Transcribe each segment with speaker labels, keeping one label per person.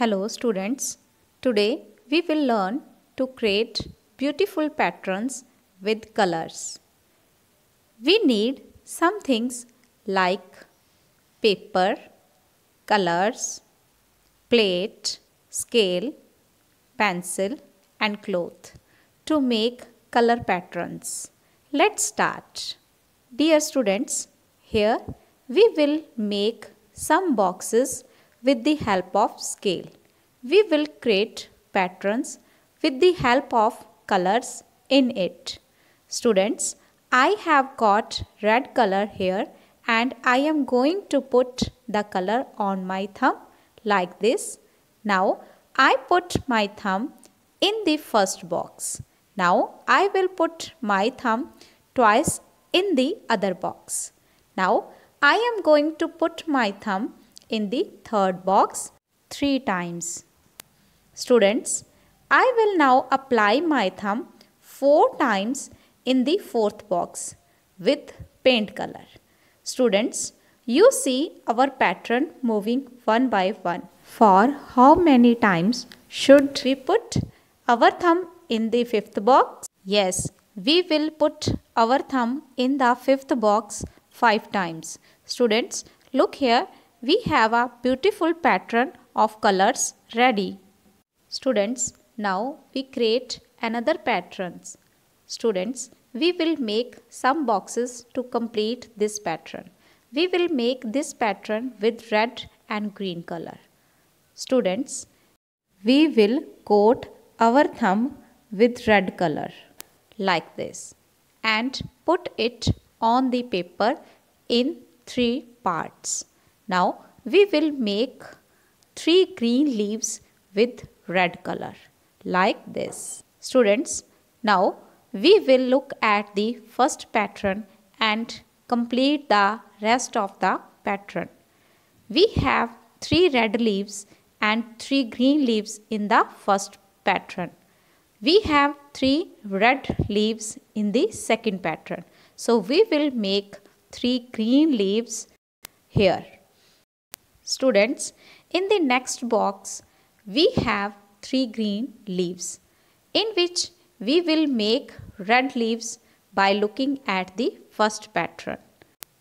Speaker 1: Hello students, today we will learn to create beautiful patterns with colors. We need some things like paper, colors, plate, scale, pencil and cloth to make color patterns. Let's start. Dear students, here we will make some boxes with the help of scale. We will create patterns with the help of colors in it. Students, I have got red color here and I am going to put the color on my thumb like this. Now I put my thumb in the first box. Now I will put my thumb twice in the other box. Now I am going to put my thumb in the third box 3 times. Students, I will now apply my thumb 4 times in the fourth box with paint color. Students, you see our pattern moving one by one. For how many times should we put our thumb in the fifth box? Yes, we will put our thumb in the fifth box five times. Students, look here we have a beautiful pattern of colors ready. Students, now we create another patterns. Students, we will make some boxes to complete this pattern. We will make this pattern with red and green color. Students, we will coat our thumb with red color like this and put it on the paper in three parts. Now we will make three green leaves with red color like this. Students, now we will look at the first pattern and complete the rest of the pattern. We have three red leaves and three green leaves in the first pattern. We have three red leaves in the second pattern. So we will make three green leaves here. Students, in the next box, we have three green leaves in which we will make red leaves by looking at the first pattern.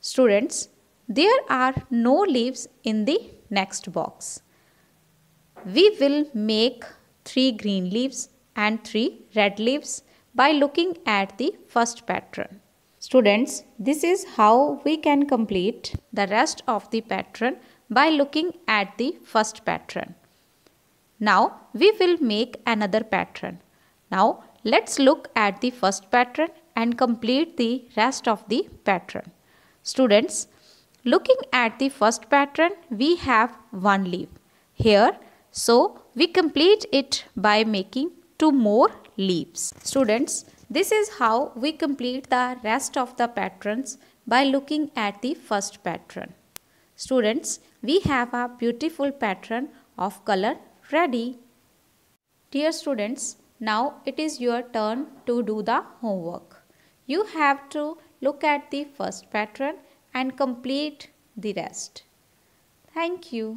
Speaker 1: Students, there are no leaves in the next box. We will make three green leaves and three red leaves by looking at the first pattern. Students, this is how we can complete the rest of the pattern by looking at the first pattern. Now we will make another pattern. Now let's look at the first pattern and complete the rest of the pattern. Students, looking at the first pattern we have one leaf here so we complete it by making two more leaves. Students, this is how we complete the rest of the patterns by looking at the first pattern. Students, we have a beautiful pattern of color ready. Dear students, now it is your turn to do the homework. You have to look at the first pattern and complete the rest. Thank you.